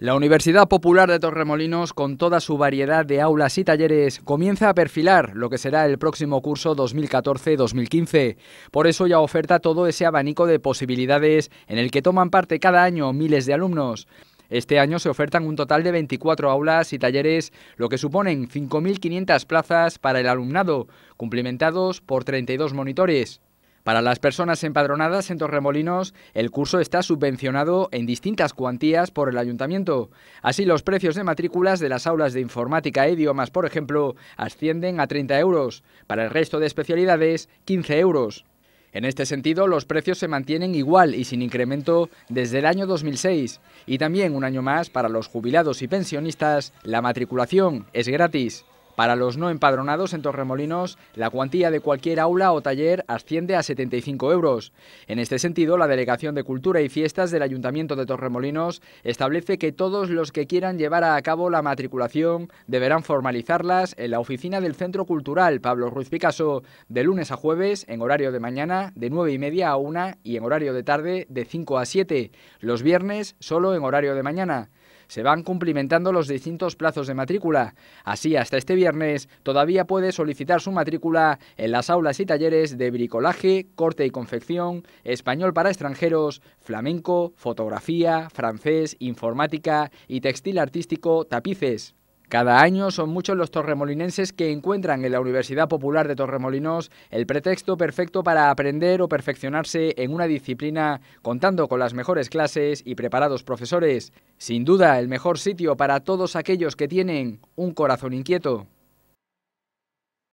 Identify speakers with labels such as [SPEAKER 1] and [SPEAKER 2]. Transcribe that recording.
[SPEAKER 1] La Universidad Popular de Torremolinos, con toda su variedad de aulas y talleres, comienza a perfilar lo que será el próximo curso 2014-2015. Por eso ya oferta todo ese abanico de posibilidades en el que toman parte cada año miles de alumnos. Este año se ofertan un total de 24 aulas y talleres, lo que suponen 5.500 plazas para el alumnado, cumplimentados por 32 monitores. Para las personas empadronadas en Torremolinos, el curso está subvencionado en distintas cuantías por el ayuntamiento. Así, los precios de matrículas de las aulas de informática e idiomas, por ejemplo, ascienden a 30 euros. Para el resto de especialidades, 15 euros. En este sentido, los precios se mantienen igual y sin incremento desde el año 2006. Y también un año más, para los jubilados y pensionistas, la matriculación es gratis. Para los no empadronados en Torremolinos, la cuantía de cualquier aula o taller asciende a 75 euros. En este sentido, la Delegación de Cultura y Fiestas del Ayuntamiento de Torremolinos establece que todos los que quieran llevar a cabo la matriculación deberán formalizarlas en la oficina del Centro Cultural Pablo Ruiz Picasso de lunes a jueves en horario de mañana de 9 y media a 1 y en horario de tarde de 5 a 7. Los viernes solo en horario de mañana se van cumplimentando los distintos plazos de matrícula. Así, hasta este viernes todavía puede solicitar su matrícula en las aulas y talleres de bricolaje, corte y confección, español para extranjeros, flamenco, fotografía, francés, informática y textil artístico, tapices. Cada año son muchos los torremolinenses que encuentran en la Universidad Popular de Torremolinos el pretexto perfecto para aprender o perfeccionarse en una disciplina contando con las mejores clases y preparados profesores. Sin duda, el mejor sitio para todos aquellos que tienen un corazón inquieto.